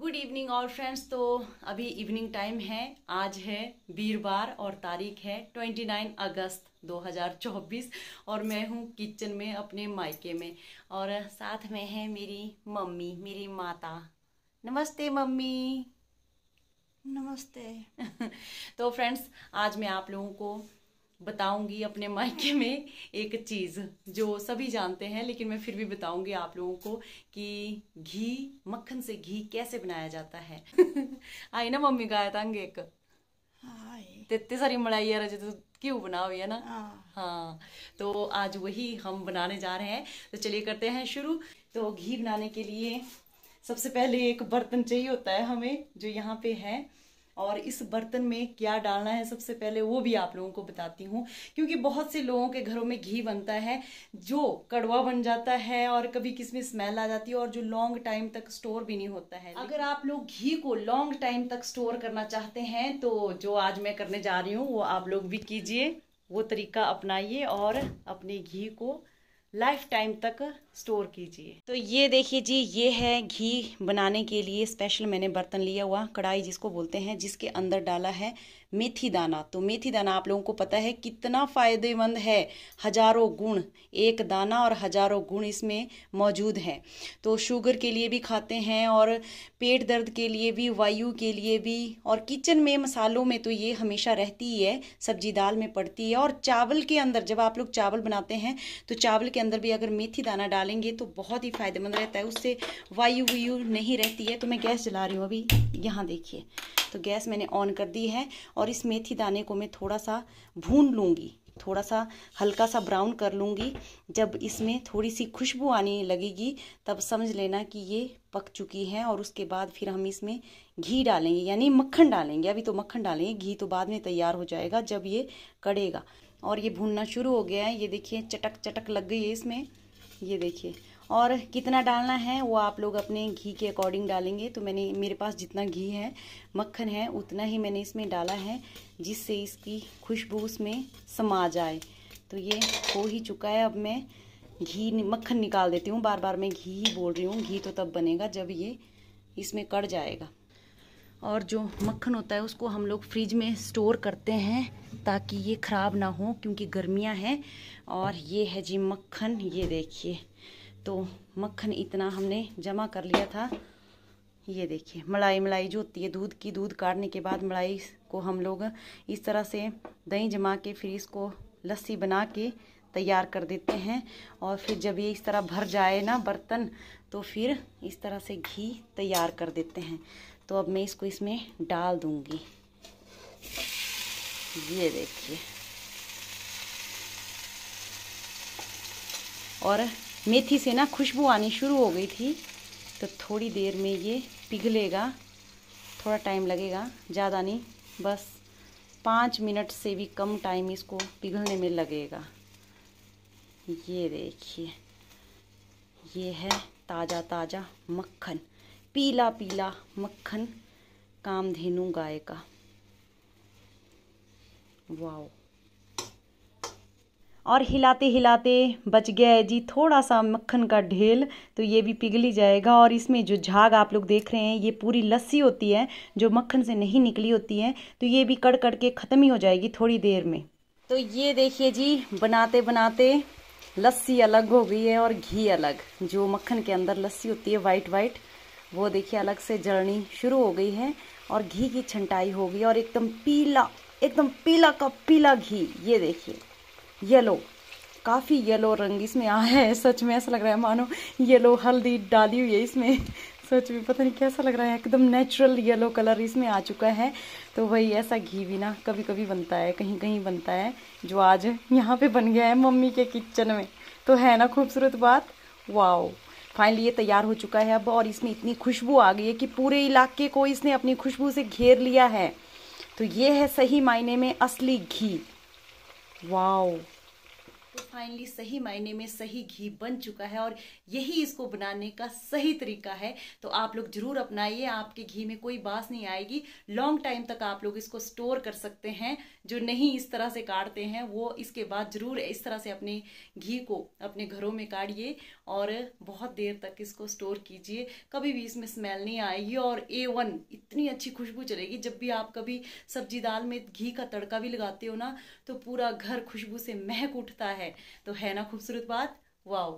good evening और friends तो अभी इवनिंग टाइम है आज है वीरवार और तारीख है 29 अगस्त 2024 और मैं हूँ किचन में अपने मायके में और साथ में है मेरी मम्मी मेरी माता नमस्ते मम्मी नमस्ते तो फ्रेंड्स आज मैं आप लोगों को बताऊंगी अपने मायके में एक चीज़ जो सभी जानते हैं लेकिन मैं फिर भी बताऊंगी आप लोगों को कि घी मक्खन से घी कैसे बनाया जाता है आई ना मम्मी का आया था एक इतनी सारी मलाई यार जो तो क्यों बना हुई है ना हाँ।, हाँ तो आज वही हम बनाने जा रहे हैं तो चलिए करते हैं शुरू तो घी बनाने के लिए सबसे पहले एक बर्तन चाहिए होता है हमें जो यहाँ पे है और इस बर्तन में क्या डालना है सबसे पहले वो भी आप लोगों को बताती हूँ क्योंकि बहुत से लोगों के घरों में घी बनता है जो कड़वा बन जाता है और कभी किसमें स्मेल आ जाती है और जो लॉन्ग टाइम तक स्टोर भी नहीं होता है अगर आप लोग घी को लॉन्ग टाइम तक स्टोर करना चाहते हैं तो जो आज मैं करने जा रही हूँ वो आप लोग भी कीजिए वो तरीका अपनाइए और अपने घी को लाइफ टाइम तक स्टोर कीजिए तो ये देखिए जी ये है घी बनाने के लिए स्पेशल मैंने बर्तन लिया हुआ कढ़ाई जिसको बोलते हैं जिसके अंदर डाला है मेथी दाना तो मेथी दाना आप लोगों को पता है कितना फ़ायदेमंद है हजारों गुण एक दाना और हजारों गुण इसमें मौजूद हैं तो शुगर के लिए भी खाते हैं और पेट दर्द के लिए भी वायु के लिए भी और किचन में मसालों में तो ये हमेशा रहती ही है सब्जी दाल में पड़ती है और चावल के अंदर जब आप लोग चावल बनाते हैं तो चावल के अंदर भी अगर मेथी दाना डालेंगे तो बहुत ही फ़ायदेमंद रहता है उससे वायु वायु नहीं रहती है तो मैं गैस जला रही हूँ अभी यहाँ देखिए तो गैस मैंने ऑन कर दी है और इस मेथी दाने को मैं थोड़ा सा भून लूँगी थोड़ा सा हल्का सा ब्राउन कर लूँगी जब इसमें थोड़ी सी खुशबू आने लगेगी तब समझ लेना कि ये पक चुकी है और उसके बाद फिर हम इसमें घी डालेंगे यानी मक्खन डालेंगे अभी तो मक्खन डालेंगे घी तो बाद में तैयार हो जाएगा जब ये कड़ेगा और ये भूनना शुरू हो गया है ये देखिए चटक चटक लग गई है इसमें ये देखिए और कितना डालना है वो आप लोग अपने घी के अकॉर्डिंग डालेंगे तो मैंने मेरे पास जितना घी है मक्खन है उतना ही मैंने इसमें डाला है जिससे इसकी खुशबू उसमें समा जाए तो ये हो ही चुका है अब मैं घी मक्खन निकाल देती हूँ बार बार मैं घी ही बोल रही हूँ घी तो तब बनेगा जब ये इसमें कट जाएगा और जो मक्खन होता है उसको हम लोग फ्रिज में स्टोर करते हैं ताकि ये ख़राब ना हो क्योंकि गर्मियाँ हैं और ये है जी मक्खन ये देखिए तो मक्खन इतना हमने जमा कर लिया था ये देखिए मलाई मलाई जो होती है दूध की दूध काटने के बाद मलाई को हम लोग इस तरह से दही जमा के फिर इसको लस्सी बना के तैयार कर देते हैं और फिर जब ये इस तरह भर जाए ना बर्तन तो फिर इस तरह से घी तैयार कर देते हैं तो अब मैं इसको इसमें डाल दूँगी ये देखिए और मेथी से ना खुशबू आनी शुरू हो गई थी तो थोड़ी देर में ये पिघलेगा थोड़ा टाइम लगेगा ज़्यादा नहीं बस पाँच मिनट से भी कम टाइम इसको पिघलने में लगेगा ये देखिए ये है ताज़ा ताज़ा मक्खन पीला पीला मक्खन कामधेनु गाय का वाओ और हिलाते हिलाते बच गया है जी थोड़ा सा मक्खन का ढेल तो ये भी पिघली जाएगा और इसमें जो झाग आप लोग देख रहे हैं ये पूरी लस्सी होती है जो मक्खन से नहीं निकली होती है तो ये भी कड़ कड़ के ख़त्म ही हो जाएगी थोड़ी देर में तो ये देखिए जी बनाते बनाते लस्सी अलग हो गई है और घी अलग जो मक्खन के अंदर लस्सी होती है वाइट वाइट वो देखिए अलग से जलनी शुरू हो गई है और घी की छंटाई हो गई और एकदम पीला एकदम पीला का पीला घी ये देखिए येलो काफ़ी येलो रंग इसमें आया है सच में ऐसा लग रहा है मानो येलो हल्दी डाली हुई है इसमें सच में पता नहीं कैसा लग रहा है एकदम नेचुरल येलो कलर इसमें आ चुका है तो वही ऐसा घी भी ना कभी कभी बनता है कहीं कहीं बनता है जो आज यहाँ पे बन गया है मम्मी के किचन में तो है ना खूबसूरत बात वाओ फाइनली ये तैयार हो चुका है अब और इसमें इतनी खुशबू आ गई है कि पूरे इलाके को इसने अपनी खुशबू से घेर लिया है तो ये है सही मायने में असली घी वाओ तो फाइनली सही मायने में सही घी बन चुका है और यही इसको बनाने का सही तरीका है तो आप लोग ज़रूर अपनाइए आपके घी में कोई बास नहीं आएगी लॉन्ग टाइम तक आप लोग इसको स्टोर कर सकते हैं जो नहीं इस तरह से काटते हैं वो इसके बाद ज़रूर इस तरह से अपने घी को अपने घरों में काटिए और बहुत देर तक इसको स्टोर कीजिए कभी भी इसमें स्मेल नहीं आएगी और ए वन इतनी अच्छी खुशबू चलेगी जब भी आप कभी सब्जी दाल में घी का तड़का भी लगाते हो ना तो पूरा घर खुशबू से महक उठता है है तो है ना खूबसूरत बात वाओ